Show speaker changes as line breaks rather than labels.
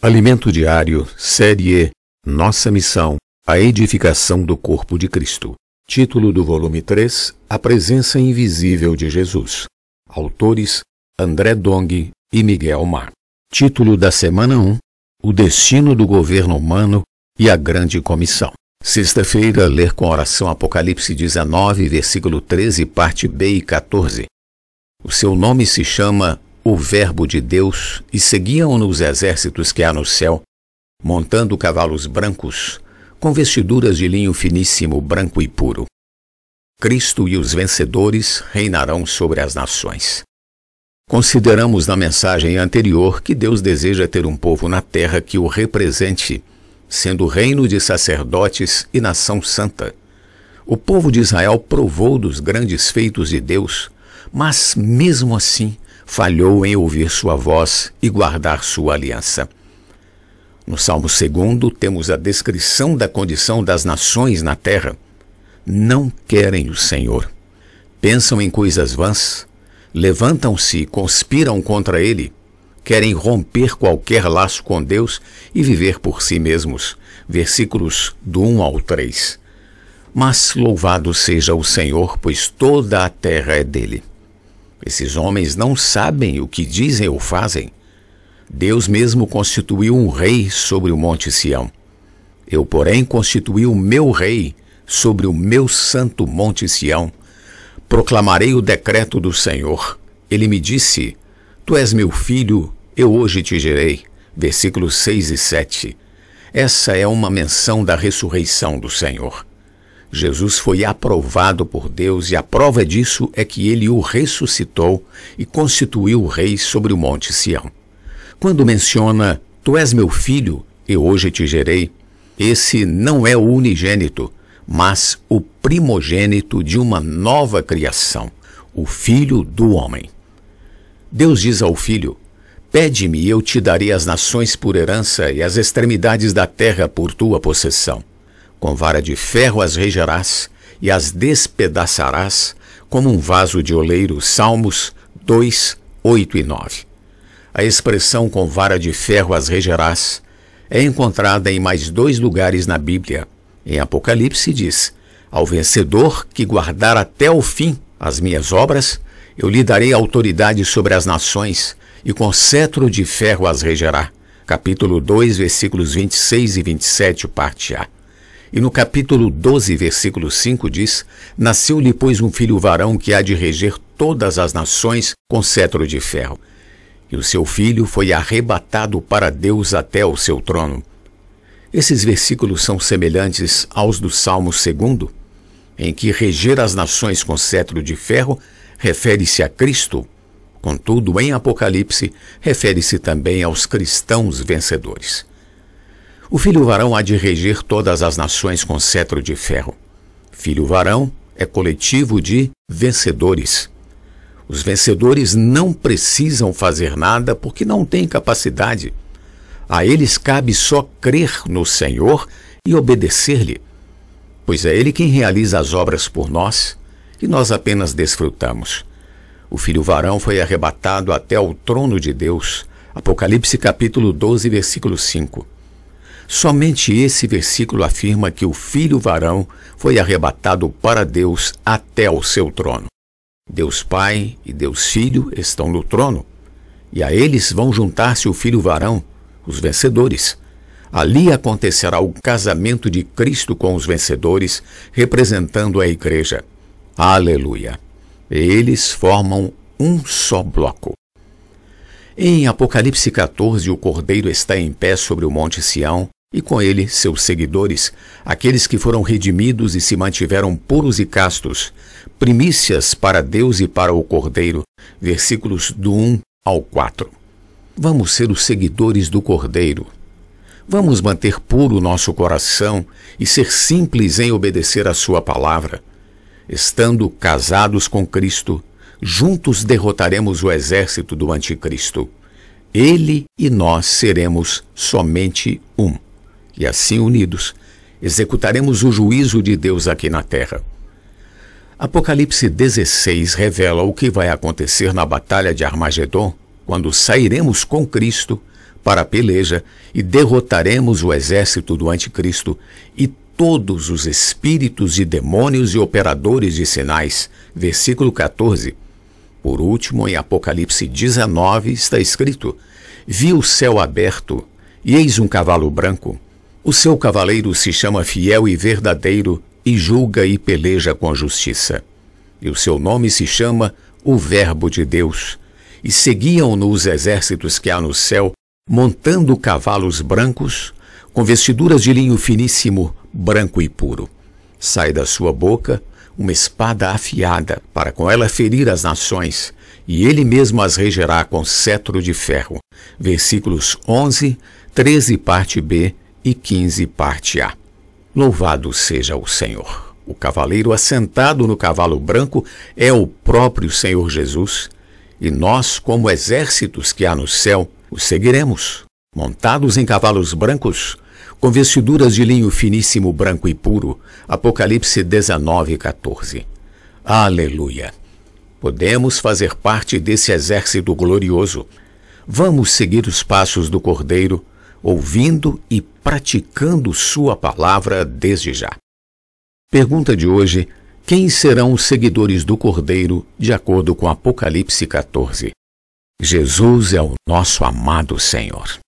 Alimento Diário, Série E, Nossa Missão, a Edificação do Corpo de Cristo. Título do volume 3, A Presença Invisível de Jesus. Autores, André Dong e Miguel Mar. Título da Semana 1, O Destino do Governo Humano e a Grande Comissão. Sexta-feira, ler com oração Apocalipse 19, versículo 13, parte B e 14. O seu nome se chama o Verbo de Deus e seguiam-no os exércitos que há no céu, montando cavalos brancos, com vestiduras de linho finíssimo, branco e puro. Cristo e os vencedores reinarão sobre as nações. Consideramos na mensagem anterior que Deus deseja ter um povo na terra que o represente, sendo reino de sacerdotes e nação santa. O povo de Israel provou dos grandes feitos de Deus, mas mesmo assim falhou em ouvir sua voz e guardar sua aliança. No Salmo 2, temos a descrição da condição das nações na terra. Não querem o Senhor. Pensam em coisas vãs, levantam-se e conspiram contra ele. Querem romper qualquer laço com Deus e viver por si mesmos. Versículos do 1 ao 3. Mas louvado seja o Senhor, pois toda a terra é dele. Esses homens não sabem o que dizem ou fazem. Deus mesmo constituiu um rei sobre o monte Sião. Eu, porém, constituí o meu rei sobre o meu santo monte Sião. Proclamarei o decreto do Senhor. Ele me disse: Tu és meu filho, eu hoje te gerei. Versículos 6 e 7. Essa é uma menção da ressurreição do Senhor. Jesus foi aprovado por Deus e a prova disso é que ele o ressuscitou e constituiu rei sobre o monte Sião. Quando menciona, Tu és meu filho, eu hoje te gerei, esse não é o unigênito, mas o primogênito de uma nova criação, o filho do homem. Deus diz ao filho, Pede-me e eu te darei as nações por herança e as extremidades da terra por tua possessão. Com vara de ferro as regerás e as despedaçarás como um vaso de oleiro. Salmos 2, 8 e 9. A expressão com vara de ferro as regerás é encontrada em mais dois lugares na Bíblia. Em Apocalipse diz: Ao vencedor que guardar até o fim as minhas obras, eu lhe darei autoridade sobre as nações, e com cetro de ferro as regerá. Capítulo 2, versículos 26 e 27, parte A. E no capítulo 12, versículo 5 diz: Nasceu-lhe, pois, um filho varão que há de reger todas as nações com cetro de ferro. E o seu filho foi arrebatado para Deus até o seu trono. Esses versículos são semelhantes aos do Salmo 2, em que reger as nações com cetro de ferro refere-se a Cristo. Contudo, em Apocalipse, refere-se também aos cristãos vencedores. O filho varão há de reger todas as nações com cetro de ferro. Filho varão é coletivo de vencedores. Os vencedores não precisam fazer nada porque não têm capacidade. A eles cabe só crer no Senhor e obedecer-lhe, pois é Ele quem realiza as obras por nós e nós apenas desfrutamos. O filho varão foi arrebatado até o trono de Deus. Apocalipse capítulo 12, versículo 5. Somente esse versículo afirma que o filho varão foi arrebatado para Deus até o seu trono. Deus Pai e Deus Filho estão no trono, e a eles vão juntar-se o filho varão, os vencedores. Ali acontecerá o casamento de Cristo com os vencedores, representando a igreja. Aleluia! Eles formam um só bloco. Em Apocalipse 14, o cordeiro está em pé sobre o Monte Sião, e com ele seus seguidores, aqueles que foram redimidos e se mantiveram puros e castos, primícias para Deus e para o Cordeiro, versículos do 1 ao 4. Vamos ser os seguidores do Cordeiro. Vamos manter puro nosso coração e ser simples em obedecer a Sua palavra. Estando casados com Cristo, juntos derrotaremos o exército do Anticristo. Ele e nós seremos somente um e assim unidos, executaremos o juízo de Deus aqui na terra. Apocalipse 16 revela o que vai acontecer na Batalha de Armagedon, quando sairemos com Cristo para a peleja e derrotaremos o exército do Anticristo e todos os espíritos e demônios e operadores de sinais. Versículo 14. Por último, em Apocalipse 19 está escrito: Vi o céu aberto, e eis um cavalo branco. O seu cavaleiro se chama fiel e verdadeiro e julga e peleja com a justiça. E o seu nome se chama o Verbo de Deus. E seguiam-no os exércitos que há no céu, montando cavalos brancos, com vestiduras de linho finíssimo, branco e puro. Sai da sua boca uma espada afiada, para com ela ferir as nações, e ele mesmo as regerá com cetro de ferro. Versículos 11, 13, parte B e 15, parte A. Louvado seja o Senhor! O cavaleiro assentado no cavalo branco é o próprio Senhor Jesus, e nós, como exércitos que há no céu, o seguiremos, montados em cavalos brancos, com vestiduras de linho finíssimo, branco e puro. Apocalipse 19, 14. Aleluia! Podemos fazer parte desse exército glorioso. Vamos seguir os passos do Cordeiro ouvindo e praticando Sua palavra desde já. Pergunta de hoje: quem serão os seguidores do Cordeiro, de acordo com Apocalipse 14? Jesus é o nosso amado Senhor.